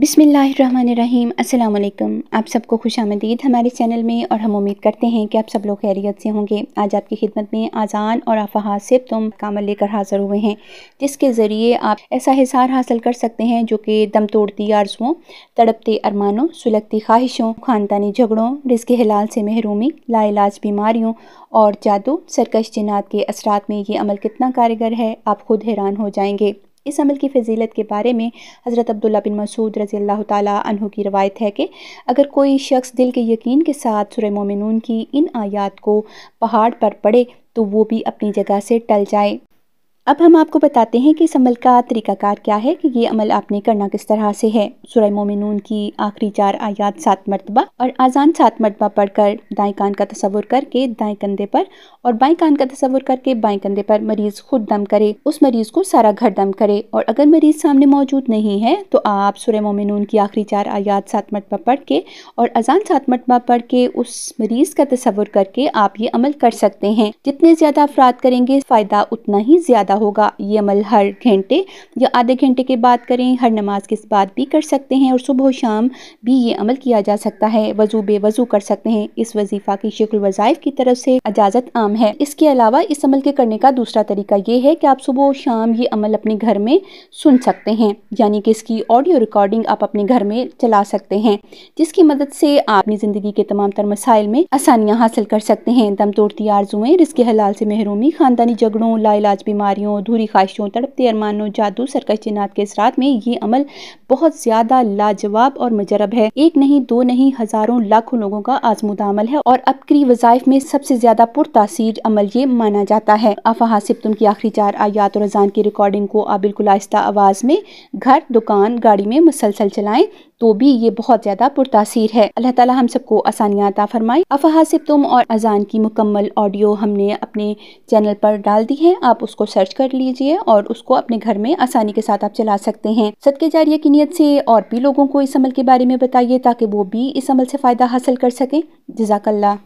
बिसमीम् अल्लाम आप सबको खुश आमदीद हमारे चैनल में और हम उम्मीद करते हैं कि आप सब लोग खैरियत से होंगे आज आपकी खिदमत में आज़ान और आफहाज से तुम कामल लेकर हाज़िर हुए हैं जिसके ज़रिए आप ऐसा हिसार हासिल कर सकते हैं जो कि दम तोड़ती आरसुओं तड़पते अरमानों सुलगती ख्वाहिशों ख़ानदानी झगड़ों रिस्क हिलाल से महरूमी लाइलाज बीमारियों और जादू सरकश जिनात के असरात में ये अमल कितना कारगर है आप खुद हैरान हो जाएंगे इस अमल की फजीलत के बारे में हज़रत अब्दुल्ला बिन मसूद रज़ी अल्लाह तह की रवायत है कि अगर कोई शख्स दिल के यकीन के साथ सुर मोमिनून की इन आयात को पहाड़ पर पढ़े तो वो भी अपनी जगह से टल जाए अब हम आपको बताते हैं कि इस अमल का तरीकाकार क्या है कि ये अमल आपने करना किस तरह से है सुरह मोमिनून की आखिरी चार आयात सात मरतबा और आज़ान सात मरतबा पढ़कर दाएं कान का तस्वुर करके दाएं कंधे पर और बाएं कान का तस्वुर करके बाएं कंधे पर मरीज़ खुद दम करे उस मरीज़ को सारा घर दम करे और अगर मरीज़ सामने मौजूद नहीं है तो आप सुरह मोमिनून की आखिरी चार आयात सात मरतबा पढ़ के और अजान सात मरतबा पढ़ के उस मरीज़ का तस्वुर करके आप ये अमल कर सकते हैं जितने ज़्यादा अफराद करेंगे फ़ायदा उतना ही ज़्यादा ज़्यादा होगा ये अमल हर घंटे या आधे घंटे के बाद करें हर नमाज के बाद भी कर सकते हैं और सुबह शाम भी ये अमल किया जा सकता है वज़ू वजू कर सकते हैं इस वजीफ़ा की शिक्ल वज़ाइफ की तरफ से इजाज़त आम है इसके अलावा इस अमल के करने का दूसरा तरीका ये है कि आप सुबह शाम ये अमल अपने घर में सुन सकते हैं यानी कि इसकी ऑडियो रिकॉर्डिंग आप अपने घर में चला सकते हैं जिसकी मदद से आप अपनी ज़िंदगी के तमाम तर मसाइल में आसानियाँ हासिल कर सकते हैं दम तोड़ती आरजुएँ रिस्क हलाल से महरूमी ख़ानदानी झगड़ों लाइलाज बीमारी बीमारियों अधूरी ख्वाहिशों तड़पते अरमानों जादू सरकश जिनात के इसरात में ये अमल बहुत ज्यादा लाजवाब और मजरब है एक नहीं दो नहीं हजारों लाखों लोगों का आजमुदा अमल है और अबकरी वजायफ में सबसे ज्यादा पुरतासीर अमल ये माना जाता है अफवाह हासिब तुम की आखिरी चार आयात और अजान की रिकॉर्डिंग को आबिल्कुल बिल्कुल आहिस्ता आवाज़ में घर दुकान गाड़ी में मुसलसल चलाएं तो भी ये बहुत ज़्यादा पुरतासीर है अल्लाह ताला हम सबको आसानियाँ अता फरमाए अफहासिब तुम और अजान की मुकम्मल ऑडियो हमने अपने चैनल पर डाल दी है आप उसको सर्च कर लीजिए और उसको अपने घर में आसानी के साथ आप चला सकते हैं सदके जारी की नीयत से और भी लोगों को इस अमल के बारे में बताइए ताकि वो भी इस अमल से फ़ायदा हासिल कर सकें जजाकल्ला